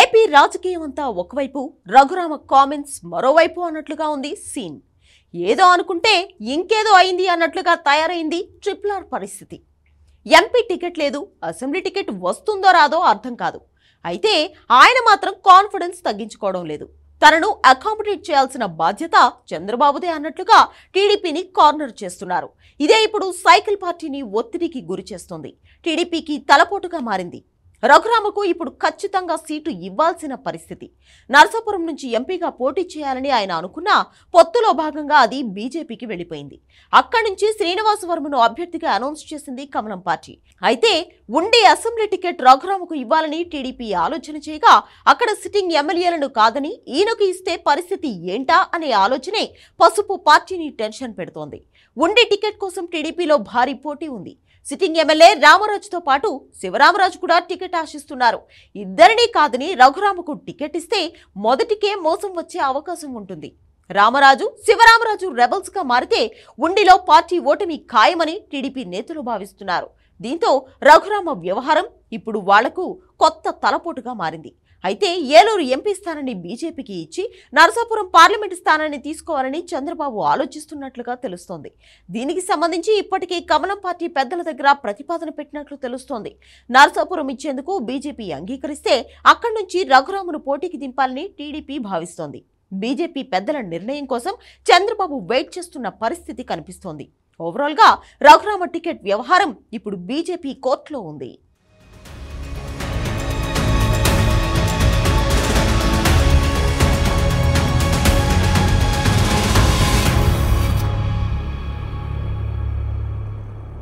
AP రాజకీయం అంతా ఒకవైపు రఘురామ కామెంట్స్ మరోవైపు అన్నట్లుగా ఉంది సీన్ ఏదో అనుకుంటే ఇంకేదో అయింది అన్నట్లుగా తయారైంది ట్రిపుల్ ఆర్ పరిస్థితి ఎంపీ టికెట్ లేదు అసెంబ్లీ టికెట్ వస్తుందో రాదో అర్థం కాదు అయితే ఆయన మాత్రం కాన్ఫిడెన్స్ తగ్గించుకోవడం లేదు తనను అకామిడేట్ చేయాల్సిన బాధ్యత చంద్రబాబుదే అన్నట్లుగా టీడీపీని కార్నర్ చేస్తున్నారు ఇదే ఇప్పుడు సైకిల్ పార్టీని ఒత్తిడికి గురి చేస్తుంది టీడీపీకి తలపోటుగా మారింది రఘురామకు ఇప్పుడు ఖచ్చితంగా సీటు ఇవ్వాల్సిన పరిస్థితి నరసాపురం నుంచి ఎంపీగా పోటీ చేయాలని ఆయన అనుకున్న పొత్తులో భాగంగా అది బీజేపీకి వెళ్లిపోయింది అక్కడి నుంచి శ్రీనివాసవర్మను అభ్యర్థిగా అనౌన్స్ చేసింది కమలం పార్టీ అయితే ఉండే అసెంబ్లీ టికెట్ రఘురామకు ఇవ్వాలని టీడీపీ ఆలోచన చేయగా అక్కడ సిట్టింగ్ ఎమ్మెల్యేలను కాదని ఈయనకు ఇస్తే పరిస్థితి ఏంటా అనే ఆలోచనే పసుపు పార్టీని టెన్షన్ పెడుతోంది ఉండే టికెట్ కోసం టీడీపీలో భారీ పోటీ ఉంది సిట్టింగ్ ఎమ్మెల్యే రామరాజుతో పాటు శివరామరాజు కూడా టికెట్ టికెట్ ఆశిస్తున్నారు ఇద్దరినీ కాదని రఘురామకు టికెట్ ఇస్తే మొదటికే మోసం వచ్చే అవకాశం ఉంటుంది రామరాజు శివరామరాజు రెబల్స్ గా మారితే ఉండిలో పార్టీ ఓటమి ఖాయమని టీడీపీ నేతలు భావిస్తున్నారు దీంతో రఘురామ వ్యవహారం ఇప్పుడు వాళ్లకు కొత్త తలపోటుగా మారింది అయితే ఏలూరు ఎంపీ స్థానాన్ని బీజేపీకి ఇచ్చి నరసాపురం పార్లమెంటు స్థానాన్ని తీసుకోవాలని చంద్రబాబు ఆలోచిస్తున్నట్లుగా తెలుస్తోంది దీనికి సంబంధించి ఇప్పటికే కమలం పార్టీ పెద్దల దగ్గర ప్రతిపాదన పెట్టినట్లు తెలుస్తోంది నరసాపురం ఇచ్చేందుకు బీజేపీ అంగీకరిస్తే అక్కడి నుంచి రఘురామును పోటీకి దింపాలని టీడీపీ భావిస్తోంది బీజేపీ పెద్దల నిర్ణయం కోసం చంద్రబాబు వెయిట్ చేస్తున్న పరిస్థితి కనిపిస్తోంది ఓవరాల్గా రఘురామ టికెట్ వ్యవహారం ఇప్పుడు బీజేపీ కోర్టులో ఉంది